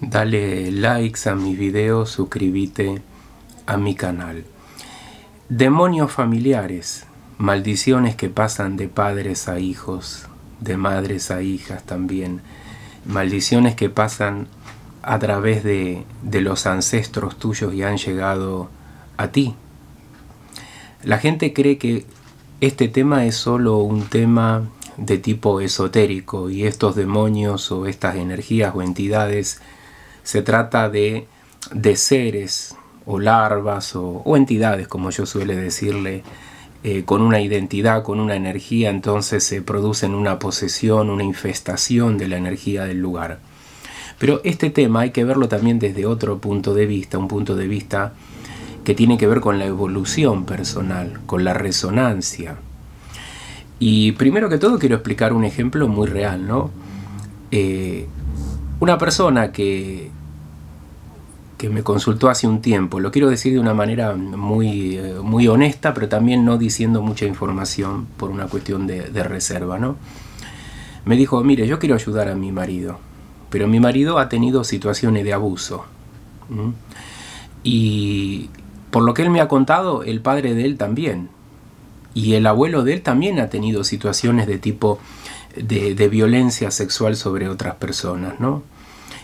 dale likes a mis videos, suscríbete a mi canal. Demonios familiares, maldiciones que pasan de padres a hijos, de madres a hijas también, maldiciones que pasan a través de, de los ancestros tuyos y han llegado a ti. La gente cree que este tema es solo un tema de tipo esotérico y estos demonios o estas energías o entidades se trata de, de seres o larvas o, entidades, como yo suele decirle, eh, con una identidad, con una energía, entonces se producen una posesión, una infestación de la energía del lugar. Pero este tema hay que verlo también desde otro punto de vista, un punto de vista que tiene que ver con la evolución personal, con la resonancia. Y primero que todo quiero explicar un ejemplo muy real, ¿no? Eh, una persona que, que me consultó hace un tiempo. Lo quiero decir de una manera muy, eh, muy honesta, pero también no diciendo mucha información por una cuestión de, reserva, ¿no? Me dijo, mire, yo quiero ayudar a mi marido, pero mi marido ha tenido situaciones de abuso. Y por lo que él me ha contado, el padre de él también. Y el abuelo de él también ha tenido situaciones de tipo de, de violencia sexual sobre otras personas, ¿no?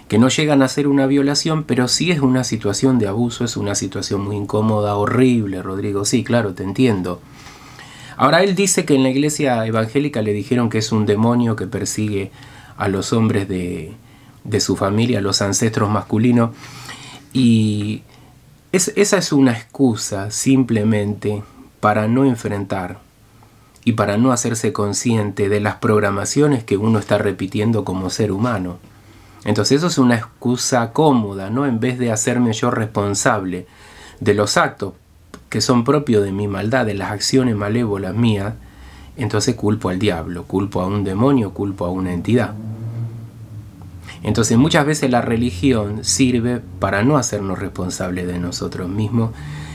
que no llegan a ser una violación, pero sí es una situación de abuso, es una situación muy incómoda, horrible, Rodrigo, sí, claro, te entiendo. Ahora él dice que en la iglesia evangélica le dijeron que es un demonio que persigue a los hombres de, de su familia, a los ancestros masculinos, y esa es una excusa simplemente para no enfrentar y para no hacerse consciente de las programaciones que uno está repitiendo como ser humano. Entonces eso es una excusa cómoda, ¿no? En vez de hacerme yo responsable de los actos que son propios de mi maldad, de las acciones malévolas mías, entonces culpo al diablo, culpo a un demonio, culpo a una entidad. Entonces muchas veces la religión sirve para no hacernos responsables de nosotros mismos.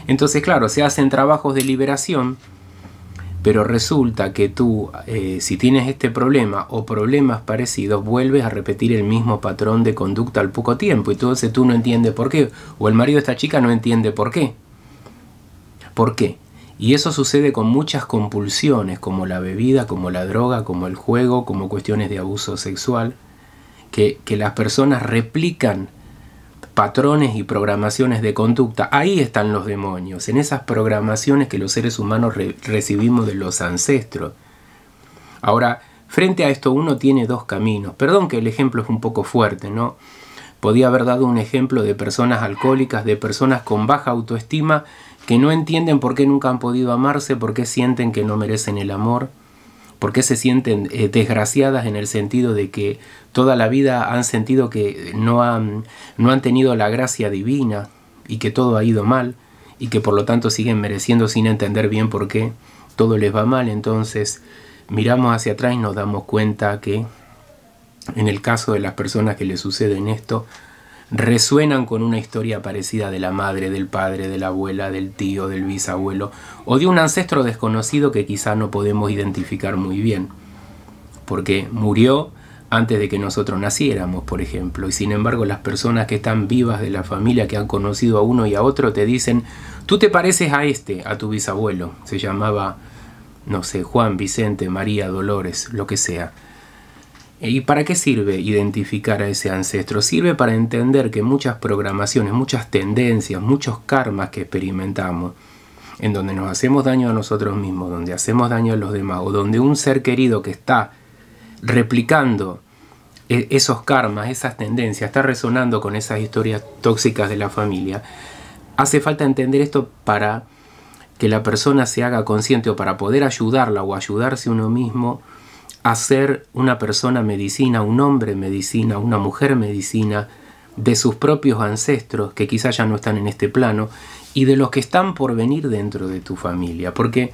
Entonces claro, se hacen trabajos de liberación pero resulta que tú, eh, si tienes este problema o problemas parecidos, vuelves a repetir el mismo patrón de conducta al poco tiempo y entonces tú no entiendes por qué, o el marido de esta chica no entiende por qué. ¿Por qué? Y eso sucede con muchas compulsiones, como la bebida, como la droga, como el juego, como cuestiones de abuso sexual, que, que las personas replican patrones y programaciones de conducta. Ahí están los demonios, en esas programaciones que los seres humanos recibimos de los ancestros. Ahora, frente a esto uno tiene dos caminos. Perdón que el ejemplo es un poco fuerte, ¿no? Podía haber dado un ejemplo de personas alcohólicas, de personas con baja autoestima, que no entienden por qué nunca han podido amarse, por qué sienten que no merecen el amor por qué se sienten eh, desgraciadas en el sentido de que toda la vida han sentido que no han, no han tenido la gracia divina y que todo ha ido mal y que por lo tanto siguen mereciendo sin entender bien por qué todo les va mal. Entonces miramos hacia atrás y nos damos cuenta que en el caso de las personas que les suceden esto, resuenan con una historia parecida de la madre, del padre, de la abuela, del tío, del bisabuelo o de un ancestro desconocido que quizá no podemos identificar muy bien, porque murió antes de que nosotros naciéramos, por ejemplo, y sin embargo las personas que están vivas de la familia, que han conocido a uno y a otro, te dicen, tú te pareces a este, a tu bisabuelo, se llamaba, no sé, Juan, Vicente, María, Dolores, lo que sea. ¿Y para qué sirve identificar a ese ancestro? Sirve para entender que muchas programaciones, muchas tendencias, muchos karmas que experimentamos, en donde nos hacemos daño a nosotros mismos, donde hacemos daño a los demás, o donde un ser querido que está replicando e-, esos karmas, esas tendencias, está resonando con esas historias tóxicas de la familia, hace falta entender esto para que la persona se haga consciente o para poder ayudarla o ayudarse uno mismo hacer una persona medicina, un hombre medicina, una mujer medicina, de sus propios ancestros, que quizás ya no están en este plano, y de los que están por venir dentro de tu familia. Porque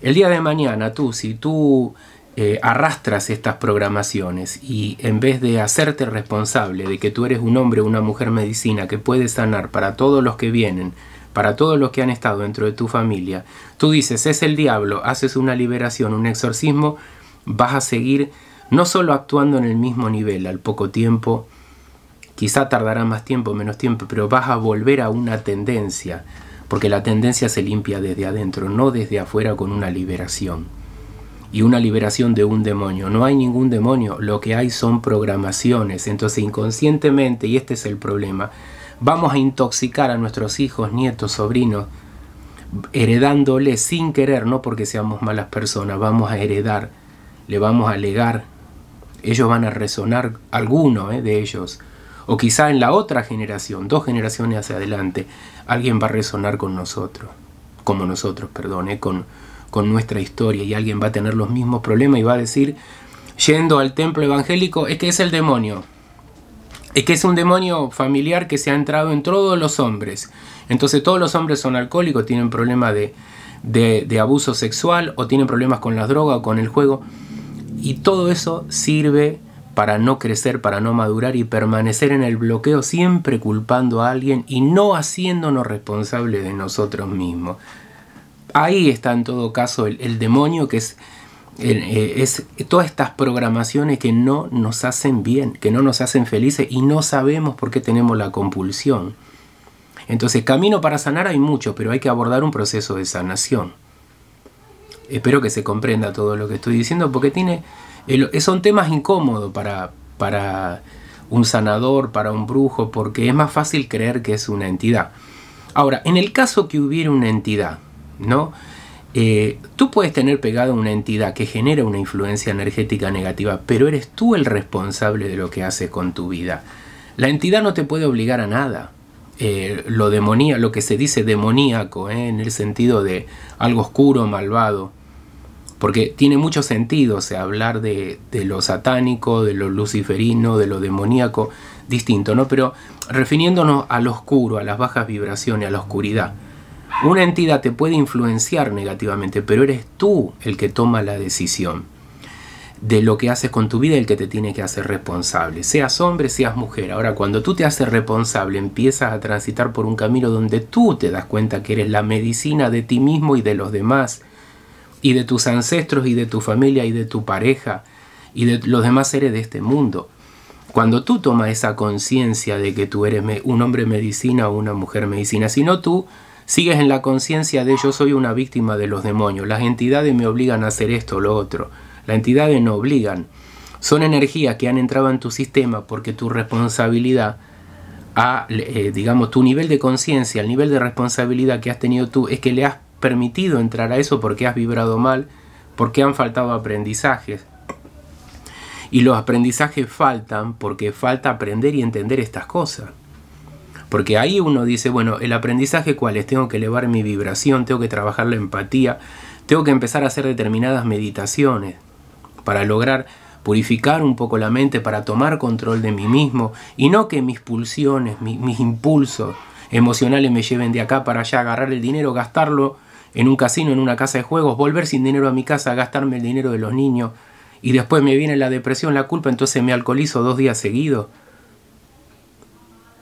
el día de mañana tú, si tú eh, arrastras estas programaciones y en vez de hacerte responsable de que tú eres un hombre o una mujer medicina que puede sanar para todos los que vienen, para todos los que han estado dentro de tu familia, tú dices, es el diablo, haces una liberación, un exorcismo, vas a seguir no solo actuando en el mismo nivel al poco tiempo, quizá tardará más tiempo, menos tiempo, pero vas a volver a una tendencia, porque la tendencia se limpia desde adentro, no desde afuera con una liberación. Y una liberación de un demonio. No hay ningún demonio, lo que hay son programaciones. Entonces inconscientemente, y este es el problema, vamos a intoxicar a nuestros hijos, nietos, sobrinos, heredándoles sin querer, no porque seamos malas personas, vamos a heredar le vamos a legar, ellos van a resonar, alguno eh, de ellos, o quizá en la otra generación, dos generaciones hacia adelante, alguien va a resonar con nosotros, como nosotros, perdón, eh, con, con nuestra historia, y alguien va a tener los mismos problemas y va a decir, yendo al templo evangélico, es que es el demonio, es que es un demonio familiar que se ha entrado en todos los hombres. Entonces todos los hombres son alcohólicos, tienen problemas de, de, abuso sexual o tienen problemas con las drogas o con el juego. Y todo eso sirve para no crecer, para no madurar y permanecer en el bloqueo siempre culpando a alguien y no haciéndonos responsables de nosotros mismos. Ahí está en todo caso el, demonio que es, eh, es todas estas programaciones que no nos hacen bien, que no nos hacen felices y no sabemos por qué tenemos la compulsión. Entonces, camino para sanar hay mucho, pero hay que abordar un proceso de sanación espero que se comprenda todo lo que estoy diciendo, porque tiene, son temas incómodos para, para un sanador, para un brujo, porque es más fácil creer que es una entidad. Ahora, en el caso que hubiera una entidad, ¿no? Eh, tú puedes tener pegada una entidad que genera una influencia energética negativa, pero eres tú el responsable de lo que haces con tu vida. La entidad no te puede obligar a nada. Eh, lo demonía, lo que se dice demoníaco, eh, en el sentido de algo oscuro, malvado. Porque tiene mucho sentido se hablar de, lo satánico, de lo luciferino, de lo demoníaco, distinto, ¿no? Pero refiriéndonos al oscuro, a las bajas vibraciones, a la oscuridad. Una entidad te puede influenciar negativamente, pero eres tú el que toma la decisión de lo que haces con tu vida el que te tiene que hacer responsable. Seas hombre, seas mujer. Ahora, cuando tú te haces responsable, empiezas a transitar por un camino donde tú te das cuenta que eres la medicina de ti mismo y de los demás, y de tus ancestros y de tu familia y de tu pareja y de los demás seres de este mundo. Cuando tú tomas esa conciencia de que tú eres un hombre medicina o una mujer medicina, si no tú sigues en la conciencia de yo soy una víctima de los demonios, las entidades me obligan a hacer esto o lo otro las entidades no obligan. Son energías que han entrado en tu sistema porque tu responsabilidad, eh, digamos, tu nivel de conciencia, el nivel de responsabilidad que has tenido tú, es que le has permitido entrar a eso porque has vibrado mal, porque han faltado aprendizajes. Y los aprendizajes faltan porque falta aprender y entender estas cosas. Porque ahí uno dice, bueno, el aprendizaje cuál es, tengo que elevar mi vibración, tengo que trabajar la empatía, tengo que empezar a hacer determinadas meditaciones para lograr purificar un poco la mente, para tomar control de mí mismo y no que mis pulsiones, mis impulsos emocionales me lleven de acá para allá, agarrar el dinero, gastarlo en un casino, en una casa de juegos, volver sin dinero a mi casa, gastarme el dinero de los niños y después me viene la depresión, la culpa, entonces me alcoholizo dos días seguidos.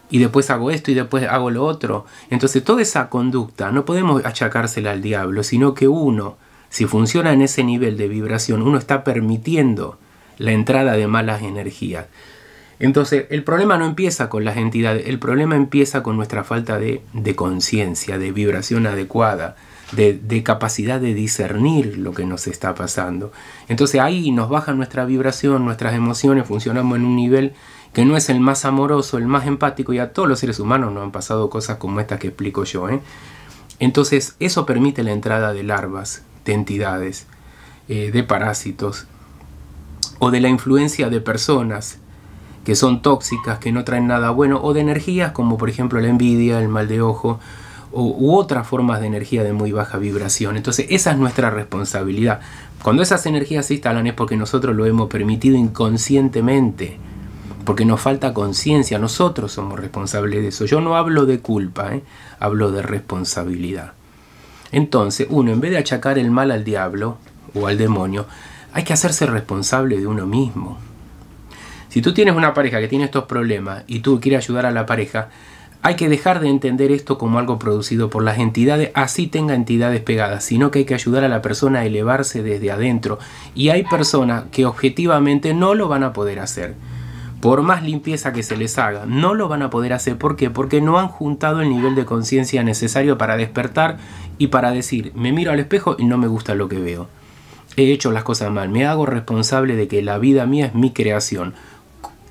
Y después hago esto y después hago lo otro. Entonces toda esa conducta no podemos achacársela al diablo, sino que uno si funciona en ese nivel de vibración, uno está permitiendo la entrada de malas energías. Entonces, el problema no empieza con las entidades, el problema empieza con nuestra falta de, conciencia, de vibración adecuada, de, capacidad de discernir lo que nos está pasando. Entonces ahí nos baja nuestra vibración, nuestras emociones, funcionamos en un nivel que no es el más amoroso, el más empático, y a todos los seres humanos nos han pasado cosas como estas que explico yo. ¿eh? Entonces eso permite la entrada de larvas, de entidades, eh, de parásitos o de la influencia de personas que son tóxicas, que no traen nada bueno, o de energías como por ejemplo la envidia, el mal de ojo, u otras formas de energía de muy baja vibración. Entonces esa es nuestra responsabilidad. Cuando esas energías se instalan es porque nosotros lo hemos permitido inconscientemente, porque nos falta conciencia, nosotros somos responsables de eso. Yo no hablo de culpa, ¿eh? hablo de responsabilidad. Entonces, uno, en vez de achacar el mal al diablo o al demonio, hay que hacerse responsable de uno mismo. Si tú tienes una pareja que tiene estos problemas y tú quieres ayudar a la pareja, hay que dejar de entender esto como algo producido por las entidades, así tenga entidades pegadas, sino que hay que ayudar a la persona a elevarse desde adentro. Y hay personas que objetivamente no lo van a poder hacer por más limpieza que se les haga, no lo van a poder hacer. ¿Por qué? Porque no han juntado el nivel de conciencia necesario para despertar y para decir, me miro al espejo y no me gusta lo que veo. He hecho las cosas mal, me hago responsable de que la vida mía es mi creación.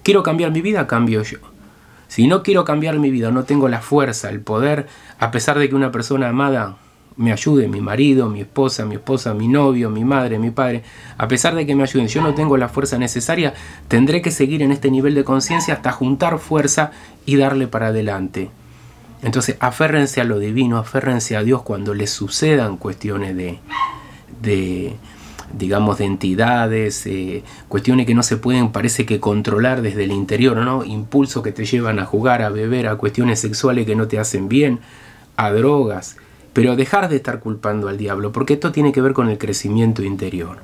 Quiero cambiar mi vida, cambio yo. Si no quiero cambiar mi vida, no tengo la fuerza, el poder, a pesar de que una persona amada me ayude mi marido, mi esposa, mi esposa, mi novio, mi madre, mi padre. A pesar de que me ayuden, yo no tengo la fuerza necesaria, tendré que seguir en este nivel de conciencia hasta juntar fuerza y darle para adelante. Entonces, aférrense a lo divino, aférrense a Dios cuando les sucedan cuestiones de, digamos, de entidades, eh, cuestiones que no se pueden, parece que controlar desde el interior, ¿no? Impulsos que te llevan a jugar, a beber, a cuestiones sexuales que no te hacen bien, a drogas, pero dejar de estar culpando al diablo, porque esto tiene que ver con el crecimiento interior.